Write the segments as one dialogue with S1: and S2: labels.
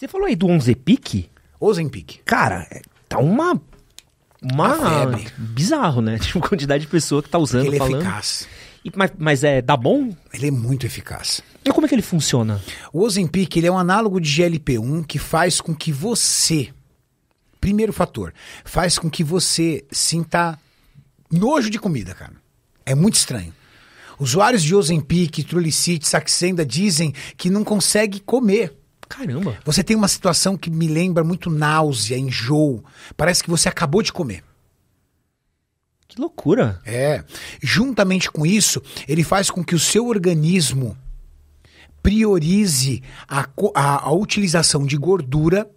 S1: Você falou aí do Onzepic? Ozempic. Cara, é, tá uma. Uma. febre. Bizarro, né? Tipo, quantidade de pessoa que tá usando, Ele é falando. eficaz. E- mas, mas é, dá bom? Ele é muito eficaz. E como é que ele funciona? O Ozempic ele é um análogo de GLP-1 que
S2: faz com que você, primeiro fator, faz com que você sinta nojo de comida, cara. É muito estranho. Usuários de Ozempic, Trulicite, Saxenda dizem que não consegue comer. Caramba. Você tem uma situação que me lembra muito náusea, enjoo. Parece que você acabou de comer. Que loucura. É. Juntamente com isso, ele faz com que o seu organismo priorize a, a, a utilização de gordura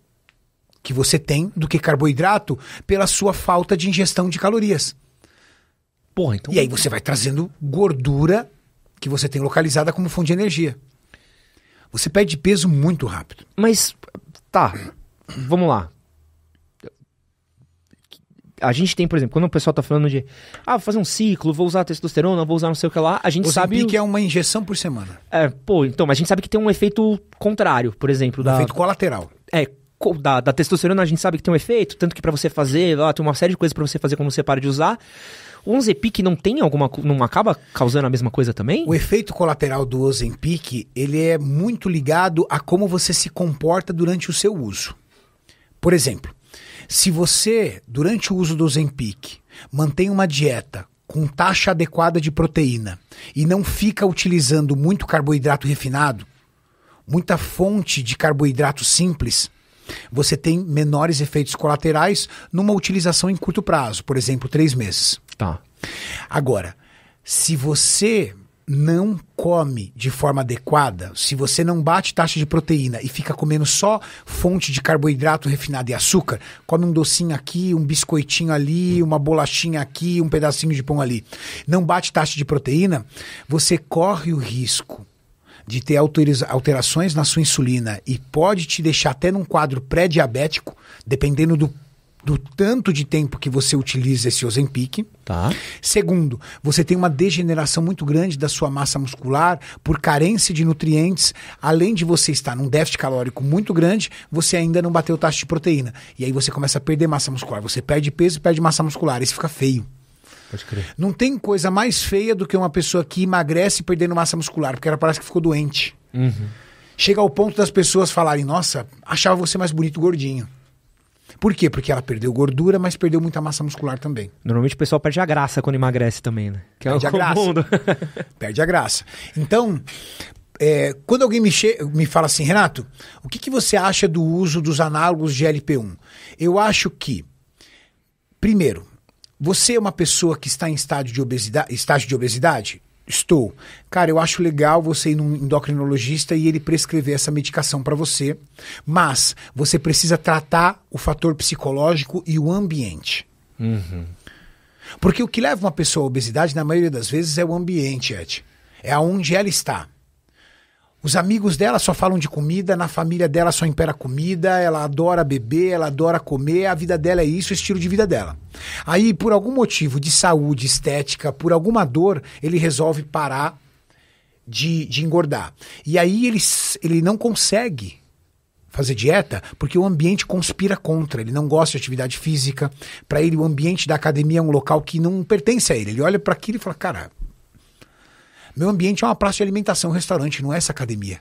S2: que você tem do que carboidrato pela sua falta de ingestão de calorias. Porra, então... E aí você vai trazendo gordura que você tem localizada como fonte de energia. Você perde peso muito rápido. Mas,
S1: tá, vamos lá. A gente tem, por exemplo, quando o pessoal tá falando de ah, vou fazer um ciclo, vou usar testosterona, vou usar não sei o que lá, a gente Ozempic sabe. que é uma injeção por semana. É, pô, então, mas a gente sabe que tem um efeito contrário, por exemplo. Um da... efeito colateral. É, da, da testosterona a gente sabe que tem um efeito, tanto que para você fazer, lá tem uma série de coisas para você fazer quando você para de usar. O Ozempic não tem alguma não acaba causando a mesma coisa também? O efeito colateral do Ozempic, ele é muito ligado a como você se comporta durante o seu
S2: uso. Por exemplo, se você durante o uso do Ozempic mantém uma dieta com taxa adequada de proteína e não fica utilizando muito carboidrato refinado, muita fonte de carboidrato simples, você tem menores efeitos colaterais numa utilização em curto prazo, por exemplo, três meses. Tá. Agora, se você não come de forma adequada, se você não bate taxa de proteína e fica comendo só fonte de carboidrato refinado e açúcar, come um docinho aqui, um biscoitinho ali, hum. uma bolachinha aqui, um pedacinho de pão ali, não bate taxa de proteína, você corre o risco de ter alterações na sua insulina e pode te deixar até num quadro pré-diabético, dependendo do do tanto de tempo que você utiliza esse Ozempic. Tá. Segundo, você tem uma degeneração muito grande da sua massa muscular por carência de nutrientes. Além de você estar num déficit calórico muito grande, você ainda não bateu taxa de proteína. E aí você começa a perder massa muscular. Você perde peso e perde massa muscular. Isso fica feio. Pode crer. Não tem coisa mais feia do que uma pessoa que emagrece perdendo massa muscular, porque ela parece que ficou doente. Uhum. Chega ao ponto das pessoas falarem: Nossa, achava você mais bonito gordinho. Por quê? Porque ela perdeu gordura, mas perdeu muita massa muscular também.
S1: Normalmente o pessoal perde a graça quando emagrece também, né? Que é perde é o a comum. graça.
S2: perde a graça. Então, é, quando alguém me, me fala assim, Renato, o que, que você acha do uso dos análogos GLP-1? Eu acho que, primeiro, você é uma pessoa que está em estágio de obesidade, estágio de obesidade? Estou. Cara, eu acho legal você ir num endocrinologista e ele prescrever essa medicação para você, mas você precisa tratar o fator psicológico e o ambiente. Uhum. Porque o que leva uma pessoa à obesidade, na maioria das vezes, é o ambiente, Ed. É aonde ela está. Os amigos dela só falam de comida, na família dela só impera comida, ela adora beber, ela adora comer, a vida dela é isso, o estilo de vida dela. Aí, por algum motivo de saúde, estética, por alguma dor, ele resolve parar de, de engordar. E aí ele, ele não consegue fazer dieta porque o ambiente conspira contra. Ele não gosta de atividade física. Para ele, o ambiente da academia é um local que não pertence a ele. Ele olha para aquilo e fala: cara, meu ambiente é uma praça de alimentação, um restaurante, não é essa academia.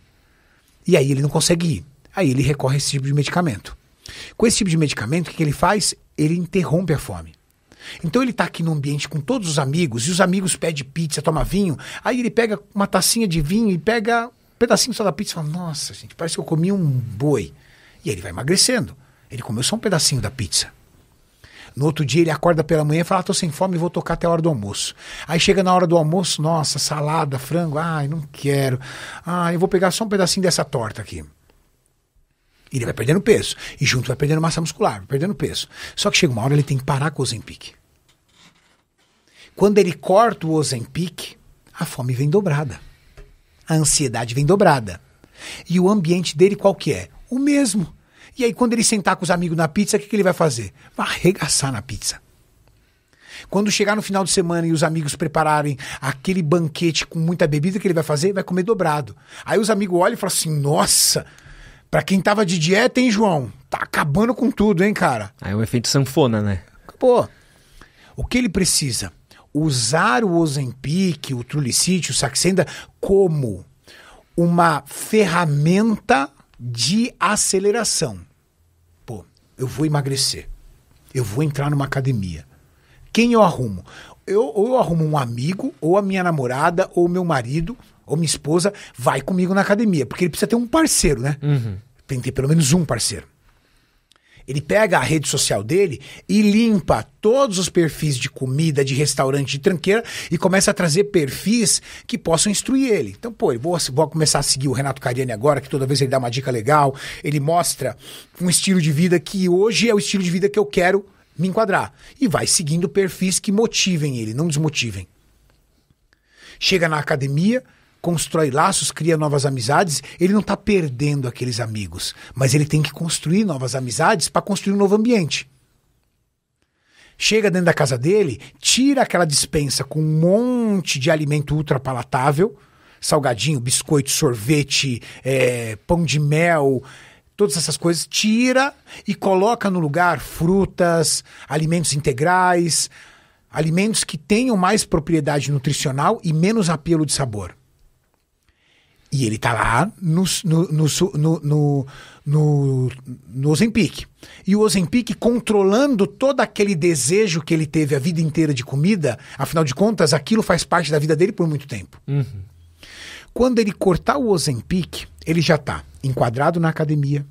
S2: E aí ele não consegue ir. Aí ele recorre a esse tipo de medicamento. Com esse tipo de medicamento, o que, que ele faz? Ele interrompe a fome. Então ele está aqui no ambiente com todos os amigos, e os amigos pedem pizza, toma vinho, aí ele pega uma tacinha de vinho e pega um pedacinho só da pizza e fala, nossa, gente, parece que eu comi um boi. E ele vai emagrecendo. Ele comeu só um pedacinho da pizza. No outro dia ele acorda pela manhã e fala: ah, tô sem fome, vou tocar até a hora do almoço. Aí chega na hora do almoço, nossa, salada, frango, ai, não quero. Ah, eu vou pegar só um pedacinho dessa torta aqui. E ele vai perdendo peso. E junto vai perdendo massa muscular, vai perdendo peso. Só que chega uma hora ele tem que parar com o Ozempic. Quando ele corta o Ozempic, a fome vem dobrada. A ansiedade vem dobrada. E o ambiente dele qual que é? O mesmo e aí, quando ele sentar com os amigos na pizza, o que, que ele vai fazer? Vai arregaçar na pizza. Quando chegar no final de semana e os amigos prepararem aquele banquete com muita bebida, o que ele vai fazer? Vai comer dobrado. Aí os amigos olham e falam assim: nossa, pra quem tava de dieta, hein, João? Tá acabando com tudo, hein, cara?
S1: Aí é o efeito sanfona, né?
S2: Acabou. O que ele precisa? Usar o Ozempic, o Trulicite, o Saxenda como uma ferramenta de aceleração. Pô, eu vou emagrecer. Eu vou entrar numa academia. Quem eu arrumo? Eu, ou eu arrumo um amigo, ou a minha namorada, ou meu marido, ou minha esposa, vai comigo na academia. Porque ele precisa ter um parceiro, né? Uhum. Tem que ter pelo menos um parceiro. Ele pega a rede social dele e limpa todos os perfis de comida, de restaurante, de tranqueira e começa a trazer perfis que possam instruir ele. Então, pô, vou, vou começar a seguir o Renato Cariani agora, que toda vez ele dá uma dica legal, ele mostra um estilo de vida que hoje é o estilo de vida que eu quero me enquadrar. E vai seguindo perfis que motivem ele, não desmotivem. Chega na academia, constrói laços, cria novas amizades, ele não está perdendo aqueles amigos, mas ele tem que construir novas amizades para construir um novo ambiente. Chega dentro da casa dele, tira aquela dispensa com um monte de alimento ultra palatável, salgadinho, biscoito, sorvete, é, pão de mel, todas essas coisas, tira e coloca no lugar frutas, alimentos integrais, alimentos que tenham mais propriedade nutricional e menos apelo de sabor. E ele tá lá no, no, no, no, no, no Ozempic. E o Ozempic controlando todo aquele desejo que ele teve a vida inteira de comida, afinal de contas, aquilo faz parte da vida dele por muito tempo. Uhum. Quando ele cortar o Ozempic, ele já tá enquadrado na academia,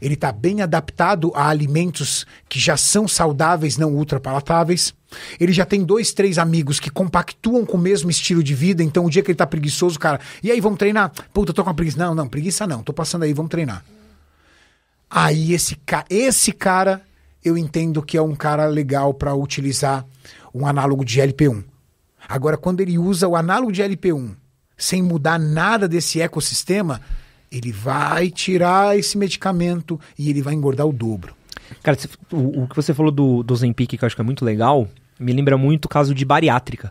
S2: ele está bem adaptado a alimentos que já são saudáveis, não ultrapalatáveis. Ele já tem dois, três amigos que compactuam com o mesmo estilo de vida, então o dia que ele está preguiçoso, cara, e aí, vamos treinar? Puta, tô com uma preguiça. Não, não, preguiça não, tô passando aí, vamos treinar. Aí esse, ca esse cara, eu entendo que é um cara legal para utilizar um análogo de LP1. Agora, quando ele usa o análogo de LP1 sem mudar nada desse ecossistema,
S1: ele vai tirar esse medicamento e ele vai engordar o dobro. Cara, o, que você falou do, do Zempic, que eu acho que é muito legal, me lembra muito o caso de bariátrica.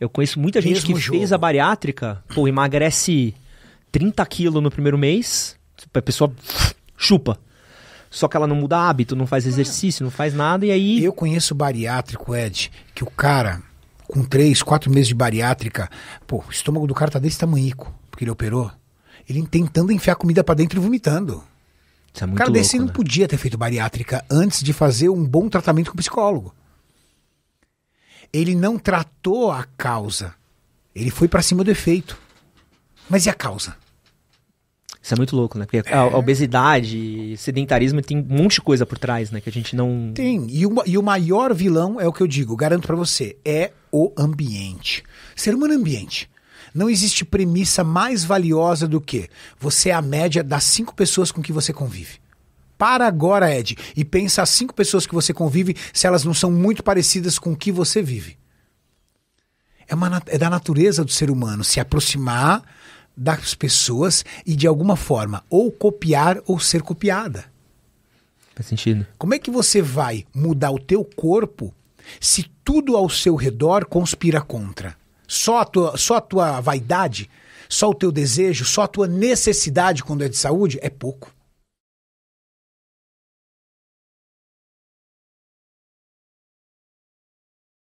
S1: Eu conheço muita gente Mesmo que jogo. fez a bariátrica, pô, emagrece 30 quilos no primeiro mês, tipo, a pessoa chupa. Só que ela não muda hábito, não faz exercício, não faz nada, e aí. Eu conheço bariátrico,
S2: Ed, que o cara, com 3, 4 meses de bariátrica, pô, o estômago do cara tá desse tamanhico, porque ele operou. Ele tentando enfiar comida para dentro e vomitando. Isso é muito o cara louco, desse né? não podia ter feito bariátrica antes de fazer um bom tratamento com psicólogo. Ele não tratou a causa. Ele foi para cima do efeito. Mas e a causa?
S1: Isso é muito louco, né? Porque é... a obesidade, sedentarismo tem um monte de coisa por trás, né? Que a gente não.
S2: Tem. E o, e o maior vilão é o que eu digo, garanto para você, é o ambiente. Ser humano é ambiente. Não existe premissa mais valiosa do que você é a média das cinco pessoas com que você convive. Para agora, Ed, e pensa as cinco pessoas que você convive se elas não são muito parecidas com o que você vive. É, uma, é da natureza do ser humano se aproximar das pessoas e, de alguma forma, ou copiar ou ser copiada. Faz sentido. Como é que você vai mudar o teu corpo se tudo ao seu redor conspira contra? só a tua, só a tua vaidade,
S1: só o teu desejo, só a tua necessidade quando é de saúde, é pouco.